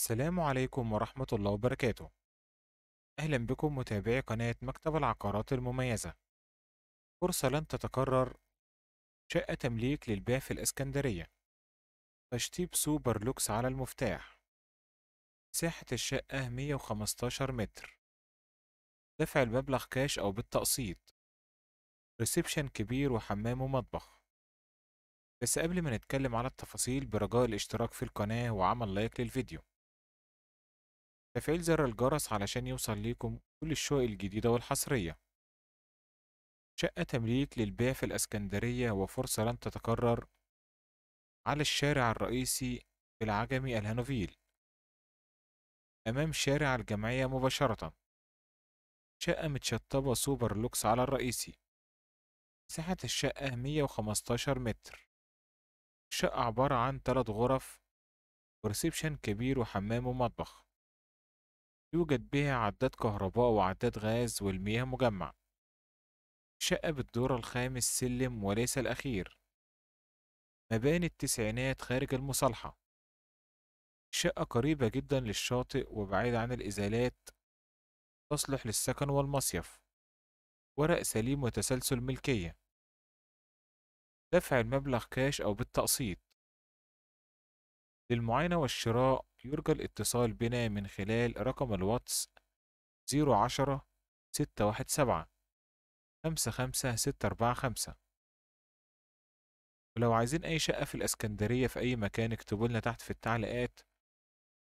السلام عليكم ورحمة الله وبركاته أهلا بكم متابعي قناة مكتب العقارات المميزة فرصة لن تتكرر شقة تمليك للبيع في الإسكندرية تشطيب سوبر لوكس على المفتاح مساحة الشقة 115 متر دفع المبلغ كاش أو بالتقسيط ريسبشن كبير وحمام ومطبخ بس قبل ما نتكلم على التفاصيل برجاء الاشتراك في القناة وعمل لايك للفيديو تفعيل زر الجرس علشان يوصل ليكم كل الشقق الجديدة والحصرية شقة تمليك للبيع في الأسكندرية وفرصة لن تتكرر على الشارع الرئيسي في العجمي الهانوفيل أمام شارع الجمعية مباشرة شقة متشطبة سوبر لوكس على الرئيسي مساحة الشقة 115 متر الشقة عبارة عن تلات غرف وريسبشن كبير وحمام ومطبخ يوجد بها عداد كهرباء وعداد غاز والمياه مجمع شقة بالدور الخامس سلم وليس الأخير مباني التسعينات خارج المصالحة شقة قريبة جدا للشاطئ وبعيد عن الإزالات تصلح للسكن والمصيف ورق سليم وتسلسل ملكية دفع المبلغ كاش أو بالتقسيط للمعاينة والشراء يرجى الاتصال بنا من خلال رقم الواتس 010 617 55645 ولو عايزين أي شقة في الإسكندرية في أي مكان اكتبوا لنا تحت في التعليقات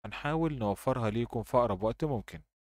هنحاول نوفرها ليكم في أقرب وقت ممكن